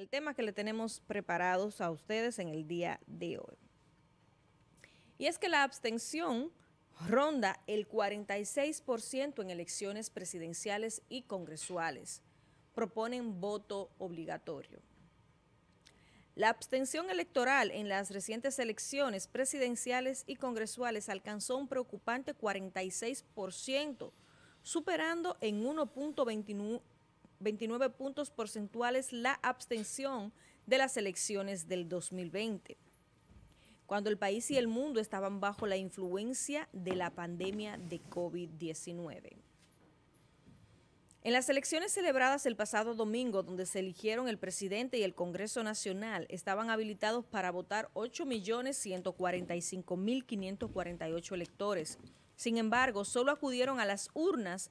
el tema que le tenemos preparados a ustedes en el día de hoy. Y es que la abstención ronda el 46% en elecciones presidenciales y congresuales. Proponen voto obligatorio. La abstención electoral en las recientes elecciones presidenciales y congresuales alcanzó un preocupante 46%, superando en 1.29 29 puntos porcentuales la abstención de las elecciones del 2020, cuando el país y el mundo estaban bajo la influencia de la pandemia de COVID-19. En las elecciones celebradas el pasado domingo, donde se eligieron el presidente y el Congreso Nacional, estaban habilitados para votar 8.145.548 electores. Sin embargo, solo acudieron a las urnas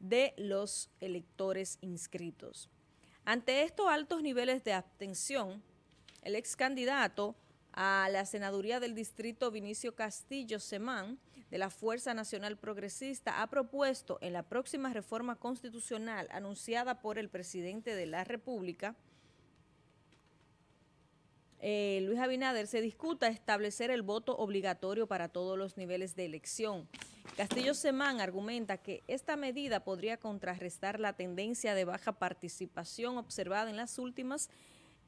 de los electores inscritos. Ante estos altos niveles de abstención, el ex candidato a la senaduría del distrito Vinicio Castillo Semán de la Fuerza Nacional Progresista ha propuesto en la próxima reforma constitucional anunciada por el presidente de la República, eh, Luis Abinader, se discuta establecer el voto obligatorio para todos los niveles de elección Castillo Semán argumenta que esta medida podría contrarrestar la tendencia de baja participación observada en las últimas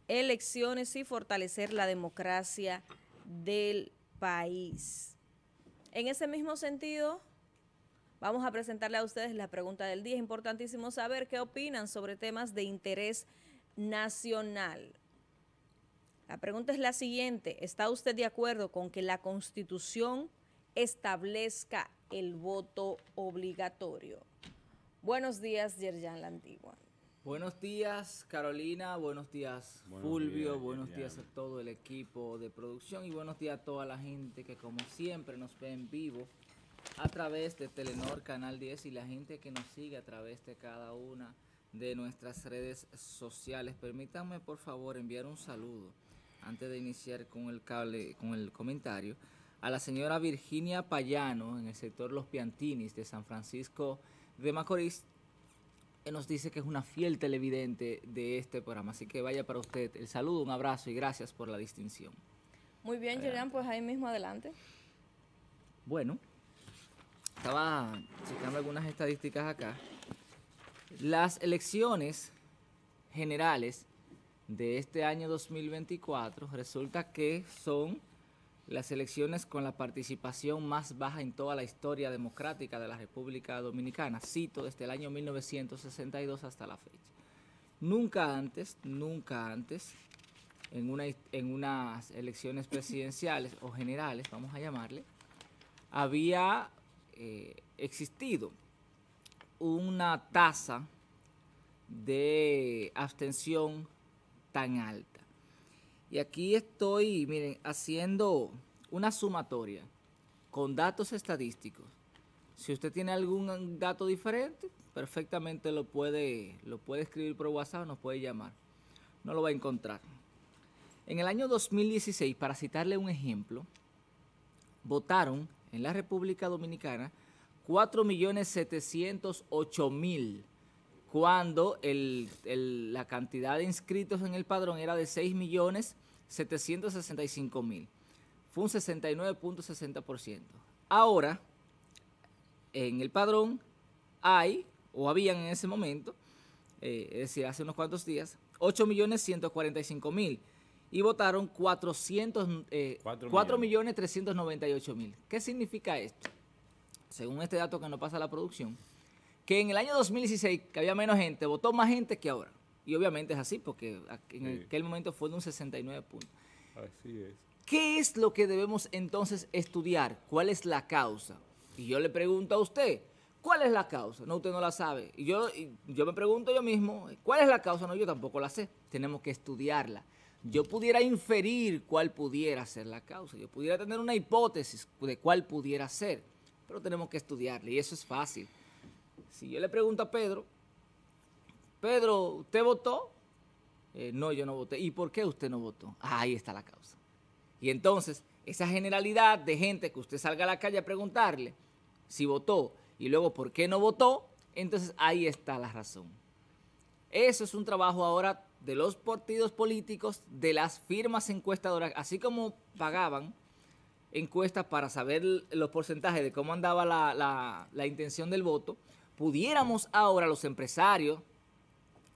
elecciones y fortalecer la democracia del país. En ese mismo sentido, vamos a presentarle a ustedes la pregunta del día. Es importantísimo saber qué opinan sobre temas de interés nacional. La pregunta es la siguiente. ¿Está usted de acuerdo con que la Constitución establezca el voto obligatorio. Buenos días, Yerjan La Buenos días, Carolina. Buenos días, Fulvio. buenos días a todo el equipo de producción y buenos días a toda la gente que, como siempre, nos ve en vivo a través de Telenor Canal 10 y la gente que nos sigue a través de cada una de nuestras redes sociales. Permítanme, por favor, enviar un saludo antes de iniciar con el, cable, con el comentario a la señora Virginia Payano en el sector Los Piantinis de San Francisco de Macorís. Nos dice que es una fiel televidente de este programa. Así que vaya para usted el saludo, un abrazo y gracias por la distinción. Muy bien, pues ahí mismo adelante. Bueno, estaba checando algunas estadísticas acá. Las elecciones generales de este año 2024 resulta que son las elecciones con la participación más baja en toda la historia democrática de la República Dominicana, cito desde el año 1962 hasta la fecha. Nunca antes, nunca antes, en, unas elecciones presidenciales o generales, vamos a llamarle, había eh, existido una tasa de abstención tan alta. Y aquí estoy, miren, haciendo una sumatoria con datos estadísticos. Si usted tiene algún dato diferente, perfectamente lo puede, lo puede escribir por WhatsApp, nos puede llamar. No lo va a encontrar. En el año 2016, para citarle un ejemplo, votaron en la República Dominicana 4.708.000 cuando la cantidad de inscritos en el padrón era de 6 millones 765 mil. Fue un 69.60%. Ahora, en el padrón hay, o habían en ese momento, eh, es decir, hace unos cuantos días, 8.145.000 millones mil y votaron 400, eh, mil. ¿Qué significa esto? Según este dato que nos pasa la producción, que en el año 2016, que había menos gente, votó más gente que ahora. Y obviamente es así, porque en aquel momento fue de un 69 puntos. Así es. ¿Qué es lo que debemos entonces estudiar? ¿Cuál es la causa? Y yo le pregunto a usted, ¿cuál es la causa? No, usted no la sabe. Y yo, y yo me pregunto yo mismo, ¿cuál es la causa? No, yo tampoco la sé. Tenemos que estudiarla. Yo pudiera inferir cuál pudiera ser la causa. Yo pudiera tener una hipótesis de cuál pudiera ser. Pero tenemos que estudiarla y eso es fácil. Si yo le pregunto a Pedro, Pedro, ¿usted votó? Eh, no, yo no voté. ¿Y por qué usted no votó? Ah, ahí está la causa. Y entonces, esa generalidad de gente que usted salga a la calle a preguntarle si votó y luego por qué no votó, entonces ahí está la razón. Eso es un trabajo ahora de los partidos políticos, de las firmas encuestadoras, así como pagaban encuestas para saber los porcentajes de cómo andaba la, la intención del voto, pudiéramos ahora los empresarios,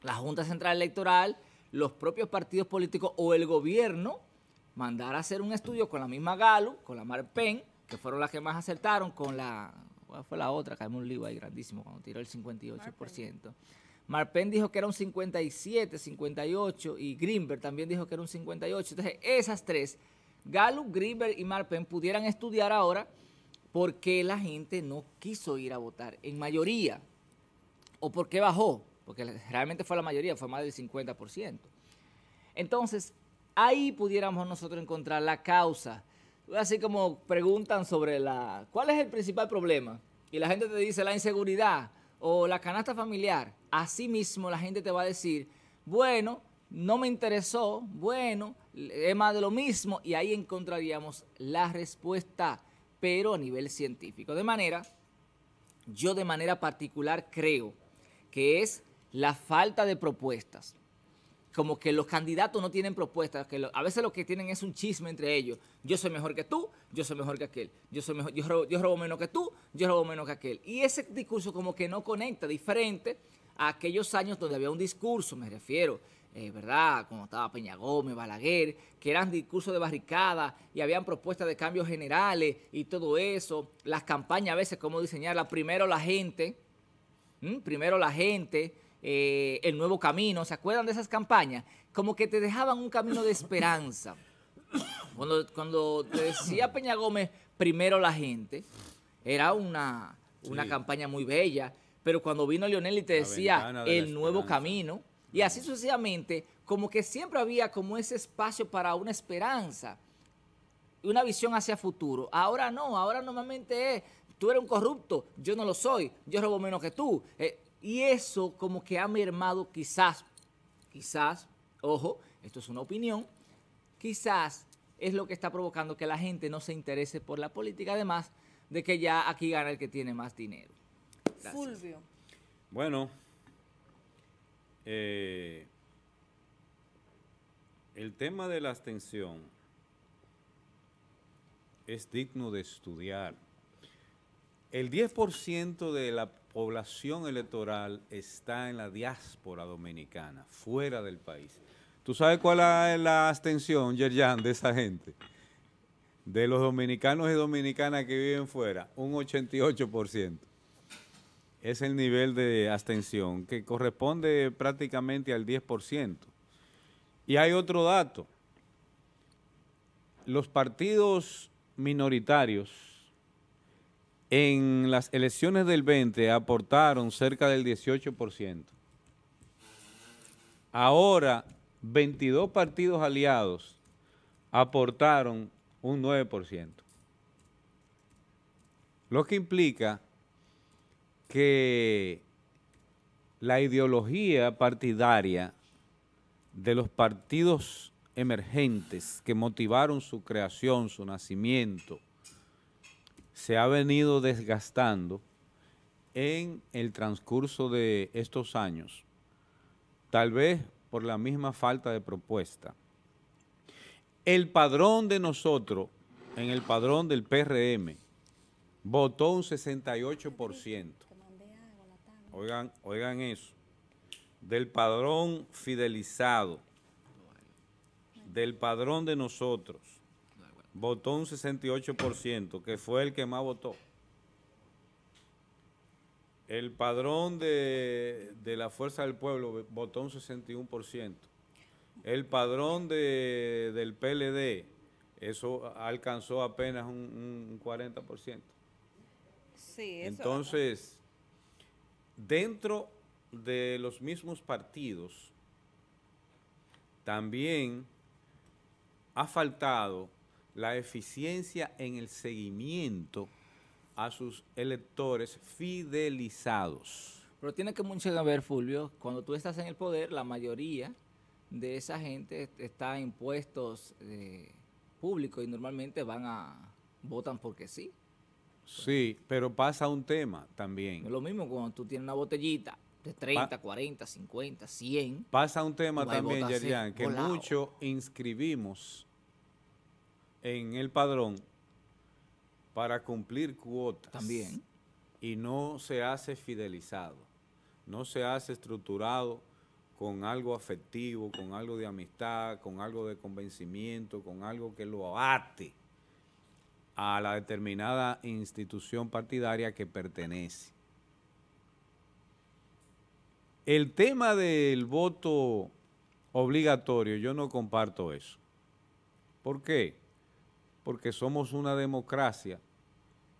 la Junta Central Electoral, los propios partidos políticos o el gobierno mandar a hacer un estudio con la misma Galo, con la Marpen, que fueron las que más acertaron, con la, ¿cuál fue la otra? Cayó un libro ahí grandísimo cuando tiró el 58%. Marpen. dijo que era un 57, 58 y Greenberg también dijo que era un 58. Entonces, esas tres, Gallup, Greenberg y Marpen, pudieran estudiar ahora por qué la gente no quiso ir a votar en mayoría o por qué bajó porque realmente fue la mayoría, fue más del 50%. Entonces, ahí pudiéramos nosotros encontrar la causa. Así como preguntan sobre la, ¿cuál es el principal problema? Y la gente te dice la inseguridad o la canasta familiar. así mismo la gente te va a decir, bueno, no me interesó, bueno, es más de lo mismo. Y ahí encontraríamos la respuesta, pero a nivel científico. De manera, yo de manera particular creo que es la falta de propuestas. Como que los candidatos no tienen propuestas, que a veces lo que tienen es un chisme entre ellos. Yo soy mejor que tú, yo soy mejor que aquel, yo soy mejor, yo robo, menos que tú, yo robo menos que aquel. Y ese discurso como que no conecta, diferente a aquellos años donde había un discurso, me refiero, eh, ¿verdad? Como estaba Peña Gómez, Balaguer, que eran discursos de barricada y habían propuestas de cambios generales y todo eso. Las campañas a veces, cómo diseñarlas. Primero la gente, primero la gente, eh, El Nuevo Camino, ¿se acuerdan de esas campañas? Como que te dejaban un camino de esperanza. Cuando, te decía Peña Gómez, primero la gente, era una, campaña muy bella, pero cuando vino Lionel y te decía El Nuevo Camino, y así sucesivamente, como que siempre había como ese espacio para una esperanza, una visión hacia futuro. Ahora no, ahora normalmente es, tú eres un corrupto, yo no lo soy, yo robo menos que tú. Eh, y eso como que ha mermado quizás, quizás, ojo, esto es una opinión, quizás es lo que está provocando que la gente no se interese por la política, además de que ya aquí gana el que tiene más dinero. Fulvio. Bueno, eh, el tema de la abstención es digno de estudiar. El 10% de la población electoral está en la diáspora dominicana, fuera del país. ¿Tú sabes cuál es la abstención, Yerjan, de esa gente? De los dominicanos y dominicanas que viven fuera, un 88%. Es el nivel de abstención que corresponde prácticamente al 10%. Y hay otro dato. Los partidos minoritarios en las elecciones del 20 aportaron cerca del 18%. Ahora, 22 partidos aliados aportaron un 9%. Lo que implica que la ideología partidaria de los partidos emergentes que motivaron su creación, su nacimiento, se ha venido desgastando en el transcurso de estos años, tal vez por la misma falta de propuesta. El padrón de nosotros, en el padrón del PRM, votó un 68%. Oigan, oigan eso. Del padrón fidelizado, del padrón de nosotros votó un 68%, que fue el que más votó. El padrón de, la Fuerza del Pueblo votó un 61%. El padrón del PLD, eso alcanzó apenas un, 40%. Sí, Entonces, dentro de los mismos partidos, también ha faltado la eficiencia en el seguimiento a sus electores fidelizados. Pero tiene que mucho que ver, Fulvio, cuando tú estás en el poder, la mayoría de esa gente está en puestos eh, públicos y normalmente van a votan porque sí. Sí, pero pasa un tema también. Es lo mismo cuando tú tienes una botellita de 30, 40, 50, 100. Pasa un tema también, Yerian, que mucho inscribimos en el padrón para cumplir cuotas. También. Y no se hace fidelizado, no se hace estructurado con algo afectivo, con algo de amistad, con algo de convencimiento, con algo que lo abate a la determinada institución partidaria que pertenece. El tema del voto obligatorio, yo no comparto eso. ¿Por qué? porque somos una democracia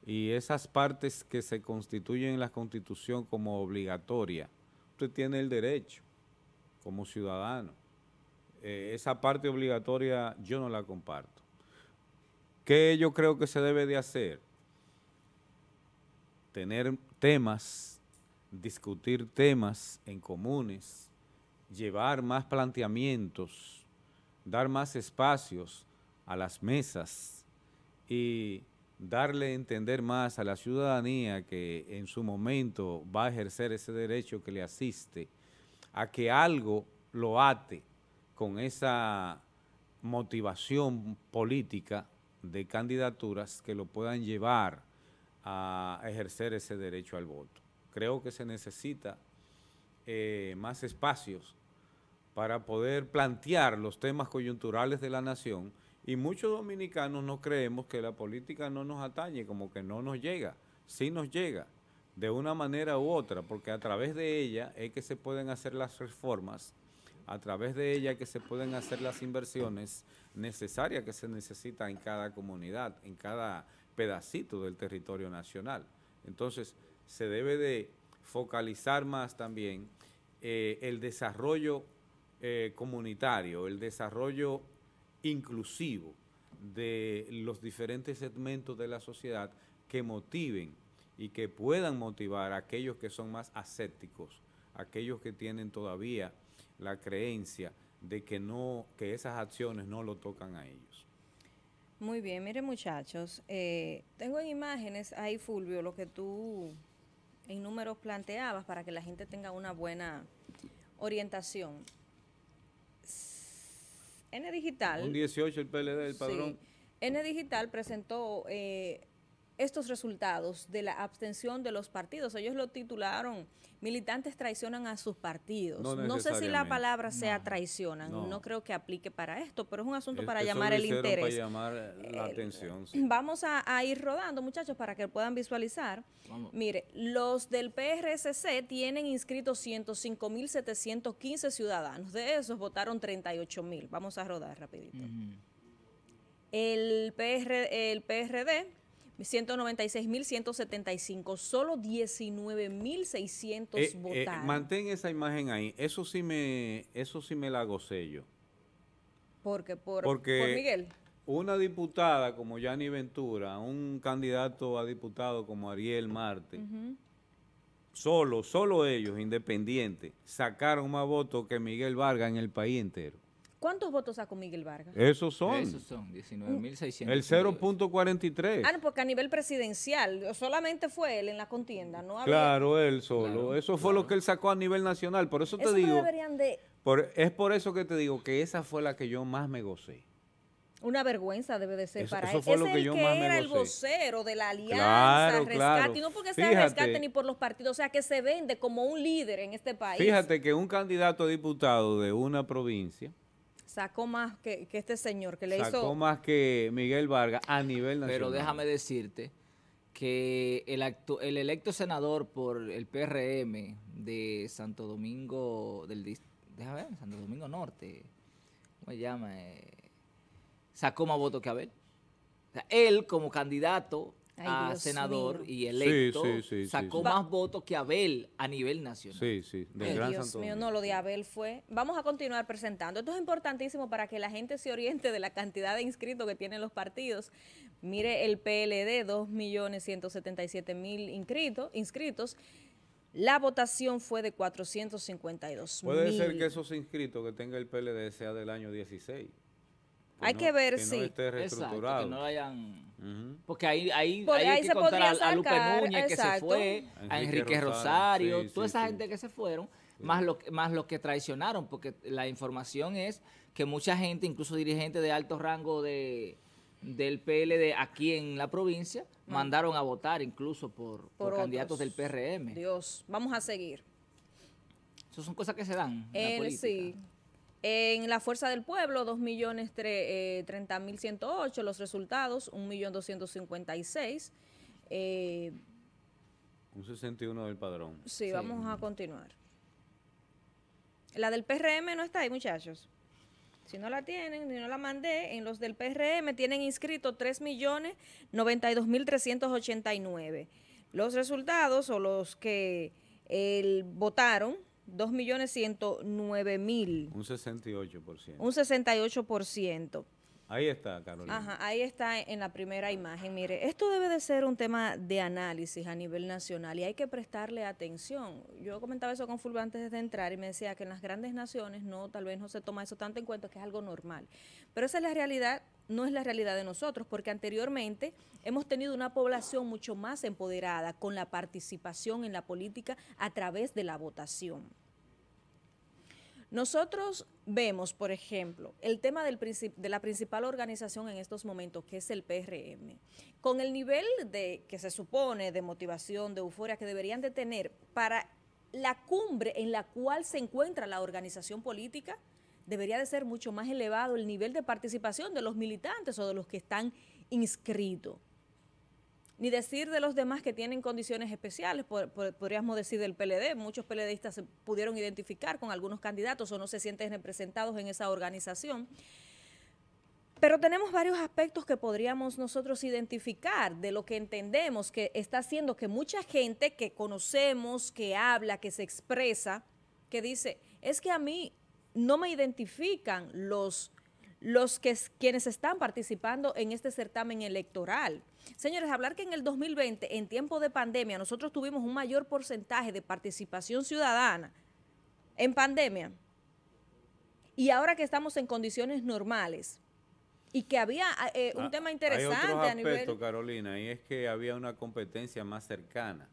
y esas partes que se constituyen en la Constitución como obligatoria, usted tiene el derecho como ciudadano. Eh, esa parte obligatoria yo no la comparto. ¿Qué yo creo que se debe de hacer? Tener temas, discutir temas en comunes, llevar más planteamientos, dar más espacios a las mesas y darle a entender más a la ciudadanía que en su momento va a ejercer ese derecho que le asiste a que algo lo ate con esa motivación política de candidaturas que lo puedan llevar a ejercer ese derecho al voto. Creo que se necesita eh, más espacios para poder plantear los temas coyunturales de la nación y muchos dominicanos no creemos que la política no nos atañe, como que no nos llega. Sí nos llega, de una manera u otra, porque a través de ella es que se pueden hacer las reformas, a través de ella es que se pueden hacer las inversiones necesarias que se necesitan en cada comunidad, en cada pedacito del territorio nacional. Entonces, se debe de focalizar más también eh, el desarrollo eh, comunitario, el desarrollo inclusivo de los diferentes segmentos de la sociedad que motiven y que puedan motivar a aquellos que son más ascéticos, aquellos que tienen todavía la creencia de que no, que esas acciones no lo tocan a ellos. Muy bien, mire muchachos, eh, tengo en imágenes ahí, Fulvio, lo que tú en números planteabas para que la gente tenga una buena orientación. N Digital. Un 18 el PLD, del padrón. N Digital presentó eh, estos resultados de la abstención de los partidos. Ellos lo titularon, militantes traicionan a sus partidos. No, sé si la palabra sea traicionan, no. creo que aplique para esto, pero es un asunto para llamar el interés. Para llamar eh, Vamos a, ir rodando, muchachos, para que puedan visualizar. Mire, los del PRSC tienen inscritos 105.715 ciudadanos. De esos votaron 38.000. Vamos a rodar rapidito. El, PR, el PRD 196.175, solo 19.600 mil votaron. Eh, eh mantén esa imagen ahí. Eso sí me, eso sí me la gocé yo. ¿Por Por, Porque por Miguel. Una diputada como Yani Ventura, un candidato a diputado como Ariel Marte, solo, solo ellos, independientes, sacaron más votos que Miguel Vargas en el país entero. ¿Cuántos votos sacó Miguel Vargas? Esos son. Esos son, 19.600. El 0.43. Ah, no, porque a nivel presidencial, solamente fue él en la contienda, ¿no? Claro, él solo. eso fue lo que él sacó a nivel nacional. Por eso te digo. es por eso que te digo que esa fue la que yo más me gocé. Una vergüenza debe de ser para eso él. que yo era el vocero de la alianza, claro, rescate, y no porque sea rescate ni por los partidos, o sea que se vende como un líder en este país. Fíjate que un candidato a diputado de una provincia Sacó más que, este señor que le hizo. Sacó más que Miguel Vargas a nivel nacional. Pero déjame decirte que el, electo senador por el PRM de Santo Domingo del déjame ver, Santo Domingo Norte, ¿cómo se llama? Eh, sacó más votos que Abel. O sea, él como candidato a senador y electo, sacó más votos que Abel a nivel nacional. Sí, sí, Dios mío, no, lo de Abel fue... Vamos a continuar presentando. Esto es importantísimo para que la gente se oriente de la cantidad de inscritos que tienen los partidos. Mire el PLD, 2.177.000 inscritos, inscritos. La votación fue de 452.000. Puede ser que esos inscritos que tenga el PLD sea del año 16. Hay que ver si... No esté hayan... Porque ahí, hay que se contar a, Lupe Núñez que se fue, a Enrique Rosario, toda esa gente que se fueron, más, lo, más los que traicionaron, porque la información es que mucha gente, incluso dirigentes de alto rango de, del PLD aquí en la provincia, mm. mandaron a votar incluso por, candidatos del PRM. Dios, vamos a seguir. Eso son cosas que se dan. sí. En la Fuerza del Pueblo, 2.030.108. Eh, los resultados, 1.256. Eh, un 61 del padrón. Sí, vamos a continuar. La del PRM no está ahí, muchachos. Si no la tienen, si no la mandé, en los del PRM tienen inscrito 3.092.389. Los resultados o los que eh, votaron 2.109.000. Un 68%. Un 68%. Ahí está, Carolina. Ajá, ahí está en la primera imagen. Mire, esto debe de ser un tema de análisis a nivel nacional y hay que prestarle atención. Yo comentaba eso con Fulvio antes de entrar y me decía que en las grandes naciones no, tal vez no se toma eso tanto en cuenta, que es algo normal. Pero esa es la realidad no es la realidad de nosotros, porque anteriormente hemos tenido una población mucho más empoderada con la participación en la política a través de la votación. Nosotros vemos, por ejemplo, el tema de la principal organización en estos momentos, que es el PRM, con el nivel de que se supone de motivación, de euforia que deberían de tener para la cumbre en la cual se encuentra la organización política, debería de ser mucho más elevado el nivel de participación de los militantes o de los que están inscritos. Ni decir de los demás que tienen condiciones especiales, podríamos decir del PLD, muchos PLDistas se pudieron identificar con algunos candidatos o no se sienten representados en esa organización. Pero tenemos varios aspectos que podríamos nosotros identificar de lo que entendemos que está haciendo que mucha gente que conocemos, que habla, que se expresa, que dice, es que a mí no me identifican los los que quienes están participando en este certamen electoral. Señores, hablar que en el 2020, en tiempo de pandemia, nosotros tuvimos un mayor porcentaje de participación ciudadana en pandemia. Y ahora que estamos en condiciones normales y que había eh, eh, un ah, tema interesante hay otro aspecto, a Carolina, y es que había una competencia más cercana.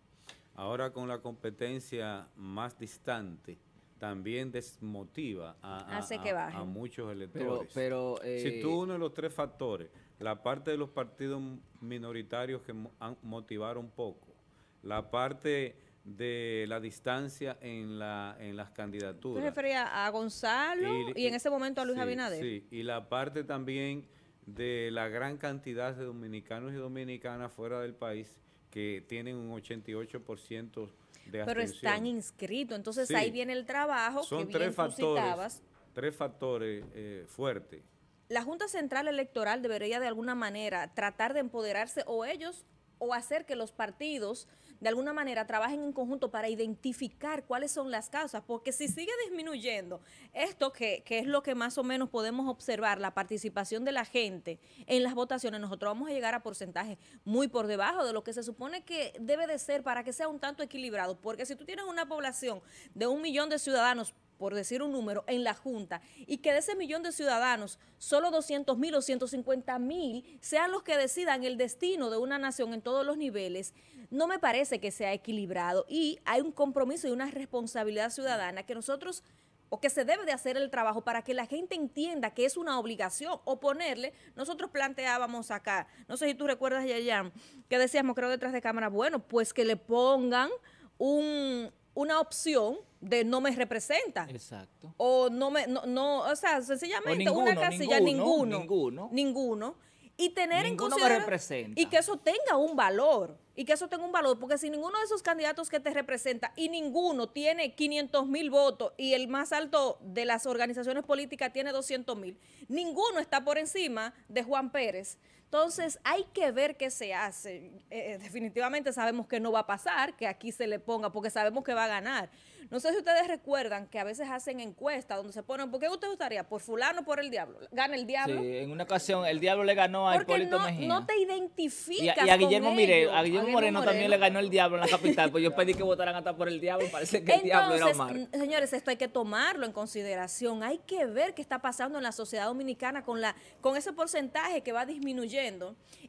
Ahora con la competencia más distante, también desmotiva a, muchos electores. Pero, si eh, tú uno de los tres factores, la parte de los partidos minoritarios que motivaron poco, la parte de la distancia en, la, en las candidaturas. Tú refería a Gonzalo y, en ese momento a Luis Abinader. Sí, y la parte también de la gran cantidad de dominicanos y dominicanas fuera del país que tienen un 88% pero están inscritos. Entonces ahí viene el trabajo Son que tres bien factores, Tres factores eh, fuertes. La Junta Central Electoral debería de alguna manera tratar de empoderarse o ellos o hacer que los partidos de alguna manera trabajen en conjunto para identificar cuáles son las causas, porque si sigue disminuyendo esto, que, es lo que más o menos podemos observar, la participación de la gente en las votaciones, nosotros vamos a llegar a porcentajes muy por debajo de lo que se supone que debe de ser para que sea un tanto equilibrado, porque si tú tienes una población de un millón de ciudadanos, por decir un número, en la Junta y que de ese millón de ciudadanos, solo 200 mil o 150 mil sean los que decidan el destino de una nación en todos los niveles, no me parece que sea equilibrado y hay un compromiso y una responsabilidad ciudadana que nosotros o que se debe de hacer el trabajo para que la gente entienda que es una obligación o ponerle, Nosotros planteábamos acá, no sé si tú recuerdas, Yayan, que decíamos, creo, detrás de cámara, bueno, pues que le pongan un, una opción de no me representa. Exacto. O no me, no, o sea, sencillamente una casilla, ninguno. Ninguno. Ninguno. y tener en consideración. Y que eso tenga un valor. Y que eso tenga un valor. Porque si ninguno de esos candidatos que te representa y ninguno tiene 500 mil votos y el más alto de las organizaciones políticas tiene 200 mil, ninguno está por encima de Juan Pérez. Entonces, hay que ver qué se hace. Eh, definitivamente sabemos que no va a pasar, que aquí se le ponga, porque sabemos que va a ganar. No sé si ustedes recuerdan que a veces hacen encuestas donde se ponen, ¿por qué usted gustaría? ¿Por fulano o por el diablo? ¿Gana el diablo? Sí, en una ocasión el diablo le ganó a Hipólito no, no te identificas Y a, y a Guillermo Mire, a Guillermo Moreno, también le ganó el diablo en la capital, pues yo pedí que votaran hasta por el diablo, parece que el diablo era Omar. señores, esto hay que tomarlo en consideración. Hay que ver qué está pasando en la sociedad dominicana con, la, con ese porcentaje que va disminuyendo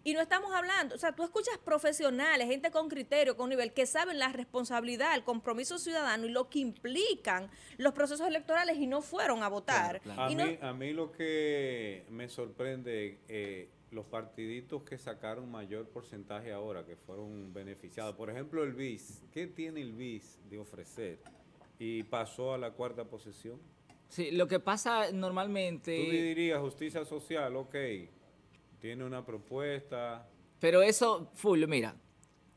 y no estamos hablando, o sea, tú escuchas profesionales, gente con criterio, con nivel, que saben la responsabilidad, el compromiso ciudadano y lo que implican los procesos electorales y no fueron a votar. A, mí, lo que me sorprende... Eh, los partiditos que sacaron mayor porcentaje ahora, que fueron beneficiados. Por ejemplo, el BIS. ¿Qué tiene el BIS de ofrecer? Y pasó a la cuarta posición. Sí, lo que pasa normalmente... Tú dirías justicia social, ok, tiene una propuesta. Pero eso, Fulvio, mira,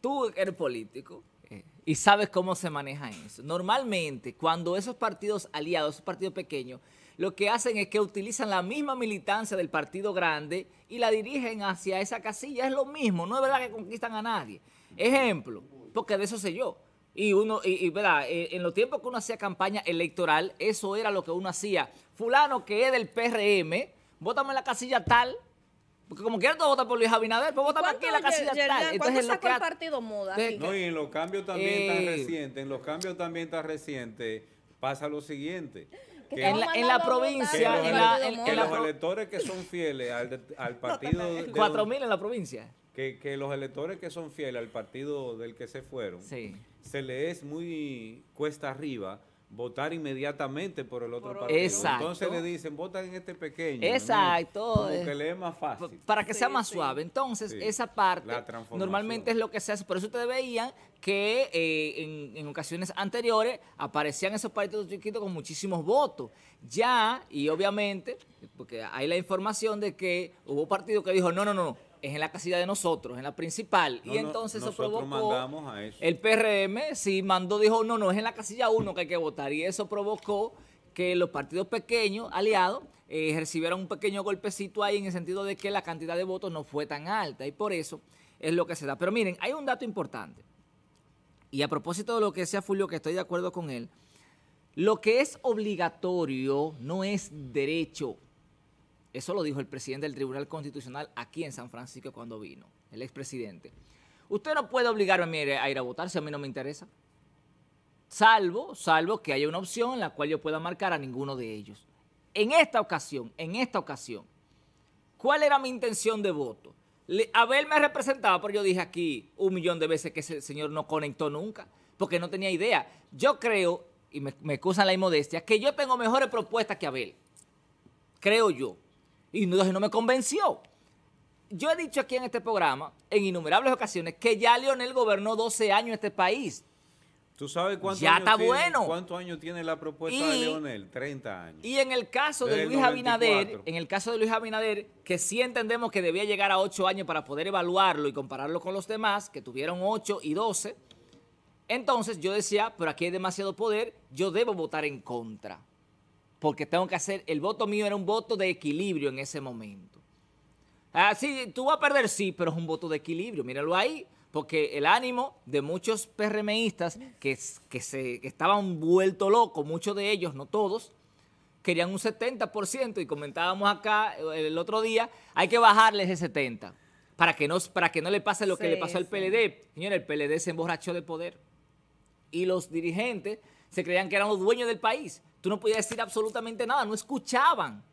tú eres político eh, y sabes cómo se maneja eso. Normalmente, cuando esos partidos aliados, esos partidos pequeños, lo que hacen es que utilizan la misma militancia del partido grande y la dirigen hacia esa casilla. Es lo mismo, no es verdad que conquistan a nadie. Ejemplo, porque de eso sé yo. Y uno, y, verdad, eh, en los tiempos que uno hacía campaña electoral, eso era lo que uno hacía. Fulano que es del PRM, vótame en la casilla tal, porque como quieran todos votar por Luis Abinader, pues vota para que la casilla tal. Entonces, sacó el partido moda? No, y en los cambios también tan eh. recientes, en los cambios también tan recientes, pasa lo siguiente. en, la, provincia, que los electores que son fieles al, partido... Cuatro mil en la provincia. Que, los electores que son fieles al partido del que se fueron, se les es muy cuesta arriba votar inmediatamente por el otro partido. Entonces le dicen, votan en este pequeño. Exacto. le es más fácil. Para que sea más suave. Entonces, esa parte normalmente es lo que se hace. Por eso ustedes veían que eh, en, en, ocasiones anteriores aparecían esos partidos chiquitos con muchísimos votos. Ya, y obviamente, porque hay la información de que hubo partido que dijo, no, no, no, es en la casilla de nosotros, en la principal. y entonces eso provocó. A eso. El PRM sí mandó, dijo, no, no, es en la casilla 1 que hay que votar. Y eso provocó que los partidos pequeños, aliados, eh, recibieron un pequeño golpecito ahí en el sentido de que la cantidad de votos no fue tan alta. Y por eso es lo que se da. Pero miren, hay un dato importante. Y a propósito de lo que decía Fulvio, que estoy de acuerdo con él, lo que es obligatorio no es derecho. Eso lo dijo el presidente del Tribunal Constitucional aquí en San Francisco cuando vino, el expresidente. Usted no puede obligarme a ir a votar si a mí no me interesa. Salvo, salvo que haya una opción en la cual yo pueda marcar a ninguno de ellos. En esta ocasión, en esta ocasión, ¿cuál era mi intención de voto? Abel me representaba, pero yo dije aquí un millón de veces que ese señor no conectó nunca, porque no tenía idea. Yo creo, y me, me excusan la inmodestia, que yo tengo mejores propuestas que Abel. Creo yo. Y no, me convenció. Yo he dicho aquí en este programa, en innumerables ocasiones, que ya Leonel gobernó 12 años este país. ¿Tú sabes cuántos ya años tiene, años tiene la propuesta de Leonel? 30 años. Y en el caso de Luis Abinader, en el caso de Luis Abinader, que sí entendemos que debía llegar a 8 años para poder evaluarlo y compararlo con los demás, que tuvieron 8 y 12, entonces yo decía, pero aquí hay demasiado poder, yo debo votar en contra porque tengo que hacer, el voto mío era un voto de equilibrio en ese momento. Así, ah, tú vas a perder, sí, pero es un voto de equilibrio, míralo ahí, porque el ánimo de muchos PRMistas que, que se, estaban vuelto locos, muchos de ellos, no todos, querían un 70% y comentábamos acá eh, el otro día, hay que bajarle ese 70% para que no, para que no le pase lo que le pasó al PLD. Señores, el PLD se emborrachó de poder y los dirigentes se creían que eran los dueños del país. Tú no podías decir absolutamente nada, no escuchaban,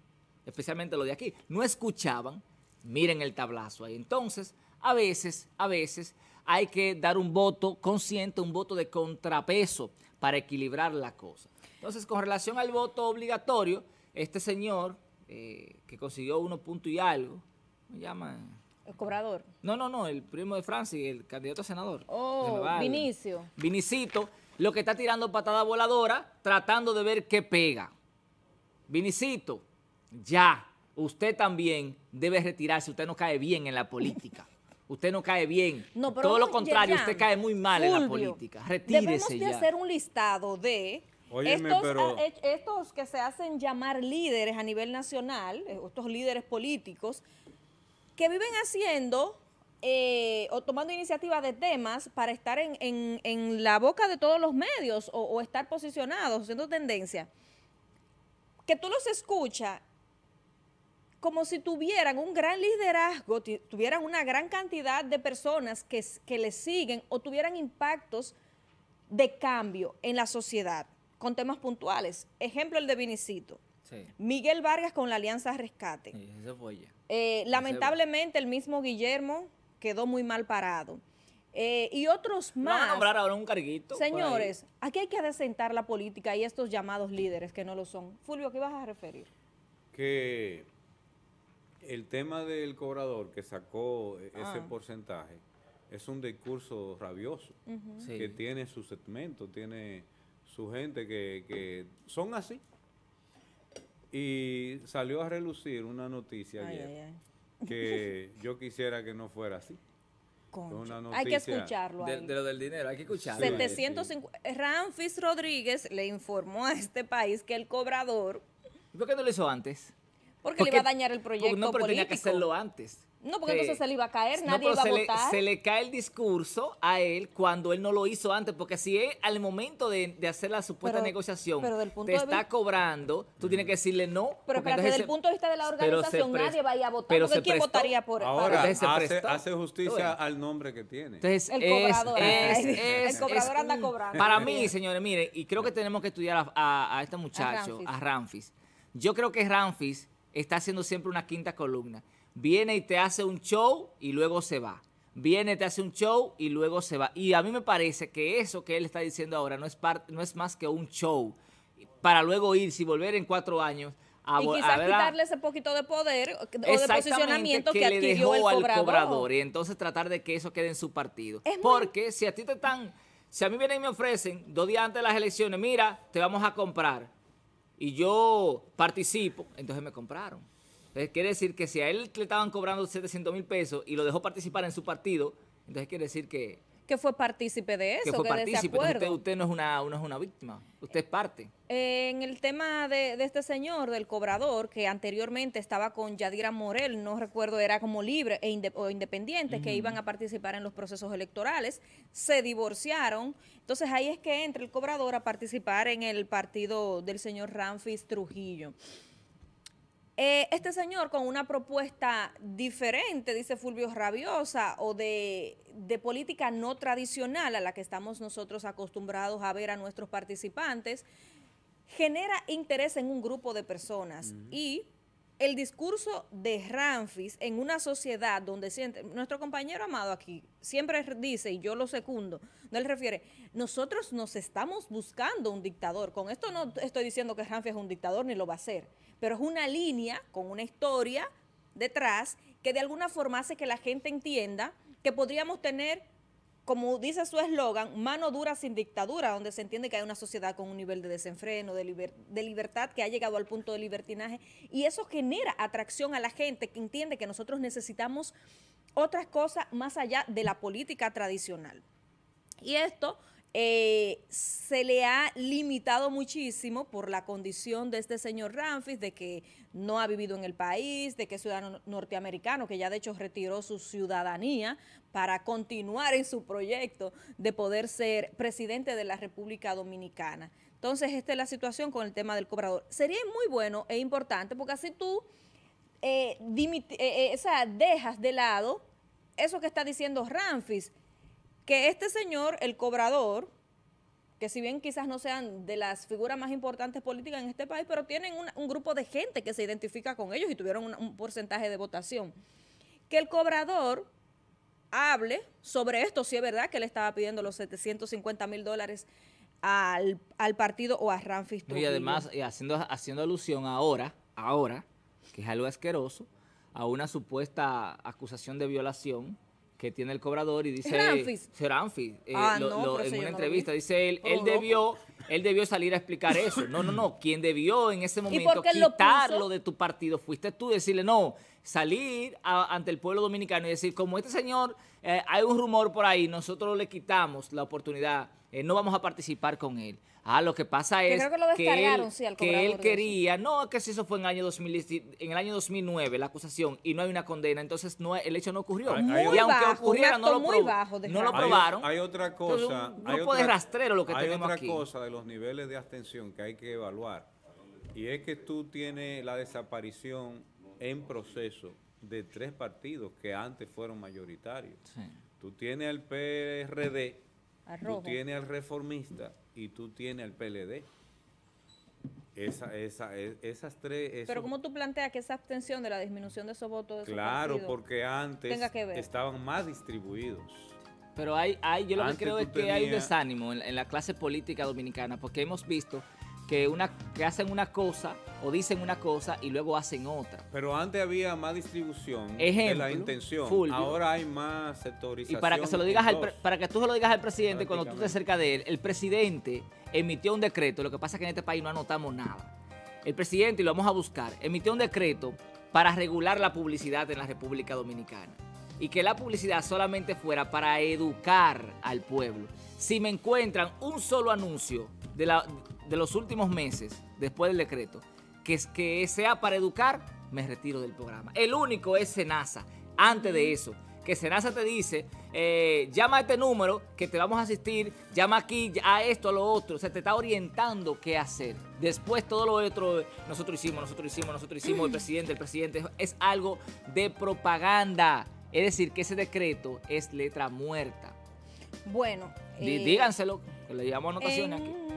especialmente lo de aquí, no escuchaban. Miren el tablazo ahí. Entonces, a veces, a veces hay que dar un voto consciente, un voto de contrapeso para equilibrar la cosa. Entonces, con relación al voto obligatorio, este señor eh, que consiguió uno punto y algo, me llama? El cobrador. No, no, no, el primo de Francis, el candidato a senador. Oh, Vinicio. Vinicito lo que está tirando patada voladora, tratando de ver qué pega. Vinicito, ya, usted también debe retirarse, usted no cae bien en la política. Usted no cae bien. Todo lo contrario, usted cae muy mal en la política. Retírese debemos de hacer un listado de ah, eh, estos que se hacen llamar líderes a nivel nacional, eh, estos líderes políticos, que viven haciendo eh, o tomando iniciativa de temas para estar en, la boca de todos los medios o, estar posicionados, siendo tendencia, que tú los escuchas como si tuvieran un gran liderazgo, tuvieran una gran cantidad de personas que, que les siguen o tuvieran impactos de cambio en la sociedad con temas puntuales. Ejemplo, el de Vinicito. Miguel Vargas con la Alianza Rescate. Eh, lamentablemente, el mismo Guillermo quedó muy mal parado. Eh, y otros más. nombrar ahora un carguito. Señores, aquí hay que adecentar la política y estos llamados líderes que no lo son. Fulvio, ¿qué vas a referir? Que el tema del cobrador que sacó eh, ah. ese porcentaje es un discurso rabioso que tiene su segmento, tiene su gente que, que, son así. Y salió a relucir una noticia ayer que yo quisiera que no fuera así. hay que escucharlo. De, lo del dinero, hay que escucharlo. Ramfis Rodríguez le informó a este país que el cobrador. por qué no lo hizo antes? Porque, le iba a dañar el proyecto. no, pero tenía que hacerlo antes. No, porque entonces se le iba a caer, nadie iba a votar. se le cae el discurso a él cuando él no lo hizo antes, porque si él al momento de, hacer la supuesta negociación te está cobrando, tú tienes que decirle no. Pero desde el punto de vista de la organización nadie va a votar, pero ¿quién votaría por él? Ahora, hace, justicia al nombre que tiene. Entonces, el cobrador. el cobrador anda cobrando. Para mí, señores, mire, y creo que tenemos que estudiar a, este muchacho, a Ramfis. Yo creo que Ramfis está haciendo siempre una quinta columna. Viene y te hace un show y luego se va. Viene, te hace un show y luego se va. Y a mí me parece que eso que él está diciendo ahora no es, no es más que un show para luego irse y volver en cuatro años a, y quizás quitarle ese poquito de poder o de posicionamiento que, adquirió al cobrador y entonces tratar de que eso quede en su partido. Porque si a ti te están, si a mí vienen y me ofrecen dos días antes de las elecciones, mira, te vamos a comprar y yo participo, entonces me compraron. Entonces quiere decir que si a él le estaban cobrando 700 mil pesos y lo dejó participar en su partido, entonces quiere decir que... Que fue partícipe de eso, que, fue partícipe. De usted, no, es una, no es una víctima, usted es parte. En el tema de, este señor, del cobrador, que anteriormente estaba con Yadira Morel, no recuerdo, era como libre e o independiente, que iban a participar en los procesos electorales, se divorciaron. Entonces ahí es que entra el cobrador a participar en el partido del señor Ramfis Trujillo. Eh, este señor con una propuesta diferente, dice Fulvio Rabiosa, o de, política no tradicional a la que estamos nosotros acostumbrados a ver a nuestros participantes, genera interés en un grupo de personas. Y el discurso de Ramfis en una sociedad donde siente, nuestro compañero amado aquí siempre dice, y yo lo secundo, no le refiere, nosotros nos estamos buscando un dictador. Con esto no estoy diciendo que Ramfis es un dictador ni lo va a ser pero es una línea con una historia detrás que de alguna forma hace que la gente entienda que podríamos tener, como dice su eslogan, mano dura sin dictadura, donde se entiende que hay una sociedad con un nivel de desenfreno, de, libertad que ha llegado al punto de libertinaje, y eso genera atracción a la gente que entiende que nosotros necesitamos otras cosas más allá de la política tradicional. Y esto eh, se le ha limitado muchísimo por la condición de este señor Ramfis, de que no ha vivido en el país, de que es ciudadano norteamericano, que ya de hecho retiró su ciudadanía para continuar en su proyecto de poder ser presidente de la República Dominicana. Entonces, esta es la situación con el tema del cobrador. Sería muy bueno e importante porque si tú eh, eh, dejas de lado eso que está diciendo Ramfis, que este señor, el cobrador, que si bien quizás no sean de las figuras más importantes políticas en este país, pero tienen un, grupo de gente que se identifica con ellos y tuvieron un, porcentaje de votación. Que el cobrador hable sobre esto, si es verdad que le estaba pidiendo los 750 mil dólares al, partido o a Ramfis Y además, haciendo, haciendo alusión ahora, ahora, que es algo asqueroso, a una supuesta acusación de violación que tiene el cobrador y dice... Seranfis. Eh, ah, en una entrevista dice él, él debió, él debió salir a explicar eso. No, no, no. Quien debió en ese momento quitarlo de tu partido fuiste tú. Decirle, no, salir ante el pueblo dominicano y decir, como este señor, eh, hay un rumor por ahí, nosotros le quitamos la oportunidad eh, no vamos a participar con él. Ah, lo que pasa es que, él, que él quería, no, que si eso fue en, año en el año 2009 la acusación y no hay una condena, entonces no, el hecho no ocurrió. y aunque bajo, ocurriera, no lo, bajo, no lo, probaron. Hay, otra cosa. Un grupo de rastrero lo que tenemos aquí. Hay otra cosa de los niveles de abstención que hay que evaluar. Y es que tú tienes la desaparición en proceso de tres partidos que antes fueron mayoritarios. Tú tienes al PRD Tú tienes al reformista y tú tienes al PLD. E, esas tres... Pero ¿cómo tú planteas que esa abstención de la disminución de esos votos... De claro, porque antes estaban más distribuidos. Pero hay, hay yo lo que creo es que hay desánimo en la clase política dominicana, porque hemos visto que, hacen una cosa o dicen una cosa y luego hacen otra. Pero antes había más distribución Ejemplo, de la intención. Ahora hay más sectorización. Y para que, se lo digas para que tú se lo digas al presidente cuando tú te cerca de él, el presidente emitió un decreto, lo que pasa es que en este país no anotamos nada. El presidente, y lo vamos a buscar, emitió un decreto para regular la publicidad en la República Dominicana y que la publicidad solamente fuera para educar al pueblo. Si me encuentran un solo anuncio de la, de los últimos meses, después del decreto, que, es, que sea para educar, me retiro del programa. El único es Senasa. Antes de eso, que Senasa te dice, eh, llama a este número que te vamos a asistir, llama aquí a esto, a lo otro. O sea, te está orientando qué hacer. Después todo lo otro, nosotros hicimos, nosotros hicimos, nosotros hicimos, el presidente, el presidente, es algo de propaganda. Es decir, que ese decreto es letra muerta. Bueno. Eh, díganselo, que le llevamos anotaciones aquí.